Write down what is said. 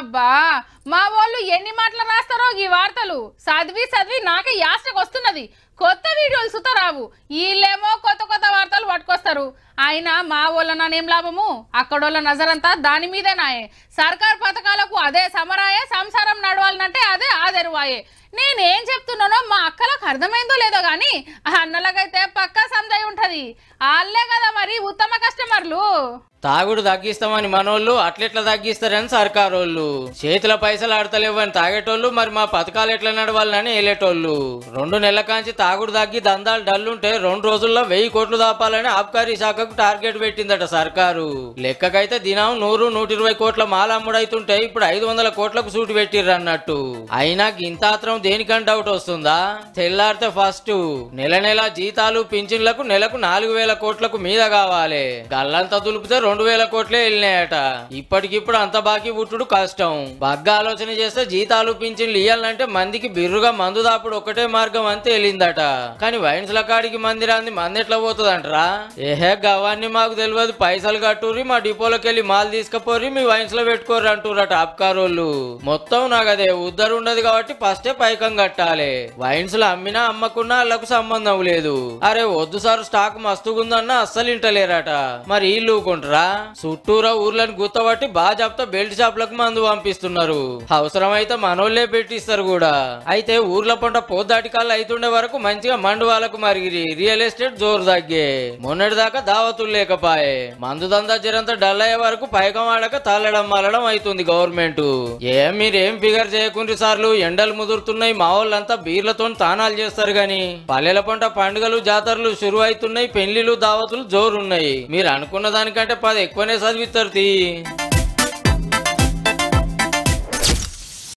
అబ్బా మా వాళ్ళు ఎన్ని మాటలు రాస్తారో ఈ వార్తలు చదివి చదివి నాకే యాస్టకు వస్తున్నది కొత్త వీడియోలు సుత రావు వీళ్ళేమో కొత్త కొత్త వార్తలు పట్టుకొస్తారు అయినా మా నానేం లాభము అక్కడోళ్ళ నజరంతా దాని మీదే నాయే సర్కార్ పథకాలకు అదే సమరాయే సంసారం నడవాలనంటే అదే ఆదరువాయే నేనేం చెప్తున్నానో మా అక్కలకు అర్థమైందో లేదో కానీ అన్నలకైతే పక్కా సంజయ్ ఉంటుంది వాళ్ళే కదా మరి ఉత్తమ కష్టం సర్కారులు తాగుడు తగ్గిస్తామని మనోళ్ళు అట్లెట్లా తగ్గిస్తారని సర్కారోళ్ళు చేతుల పైసలు ఆడతలేవని తాగేటోళ్ళు మరి మా పథకాలు ఎట్లా నడవాలని వెళ్ళేటోళ్ళు రెండు నెలల కాంచి తాగుడు తగ్గి దందాలు డల్లుంటే రెండు రోజుల్లో వెయ్యి కోట్లు దాపాలని ఆబ్కారీ శాఖకు టార్గెట్ పెట్టిందట సర్కారు లెక్కకైతే దినం నూరు నూట ఇరవై కోట్ల అమ్ముడైతుంటే ఇప్పుడు ఐదు వందల కోట్లకు సూటు పెట్టిర్రు అన్నట్టు అయినా గింతాత్రం దేనికని డౌట్ వస్తుందా తెల్లారితే ఫస్ట్ నెల నెల జీతాలు పింఛన్లకు నెలకు నాలుగు వేల కోట్లకు మీద కావాలి గల్ల నెలంతా దులిపితే రెండు వేల కోట్లే వెళ్ళినాయట ఇప్పటికిప్పుడు అంత బాకీ పుట్టుడు కష్టం బగ్గ ఆలోచన చేస్తే జీతాలు పింఛన్లు ఇయ్యాలంటే మందికి బిర్రుగా మందు దాపుడు ఒకటే మార్గం అని తేలిందట కానీ వైన్స్ల కాడికి మందిరాంది మంది ఎట్లా పోతుందంటరా ఏహే గవాన్ని మాకు తెలియదు పైసలు కట్టుర్రి మా డిపోలోకి వెళ్ళి మాల్ తీసుకుపోర్రి మీ వైన్స్ లో పెట్టుకోర్రి అంటురట అప్కారోళ్ళు మొత్తం నాకు అదే ఉద్దరు ఉండదు కాబట్టి ఫస్టే పైకం కట్టాలి వైన్స్ లో అమ్మినా అమ్మకున్నా వాళ్ళకు సంబంధం లేదు అరే వద్దు సార్ స్టాక్ మస్తుగుందన్నా అస్సలు ఇంటలేరట మరి నీళ్లు ఊకుంటారా చుట్టూరా ఊర్లను గుర్తబట్టి చెప్తా బెల్ట్ షాప్లకు మందు పంపిస్తున్నారు అవసరమైతే మనోళ్లే పెట్టిస్తారు కూడా అయితే ఊర్ల పంట కాళ్ళు అయితుండే వరకు మంచిగా మండు వాళ్ళకు మరిగిరి రియల్ ఎస్టేట్ జోరు తగ్గే మొన్నటి దాకా దావతులు లేకపాయే మందు దందా జరంతా డల్ అయ్యే వరకు పైకం ఆడక తల్లడం మల్లడం అవుతుంది గవర్నమెంట్ ఏం మీరేం ఫిగర్ చేయకుండా సార్లు ఎండలు ముదురుతున్నాయి మా వాళ్ళంతా బీర్లతో తానాలు చేస్తారు గాని పల్లెల పంట పండుగలు జాతరలు శురు అవుతున్నాయి పెళ్లిలు దావతులు జోరున్నాయి మీరు అనుకు అనుకున్న దానికంటే పది ఎక్కువనే చదివిస్తారు తీ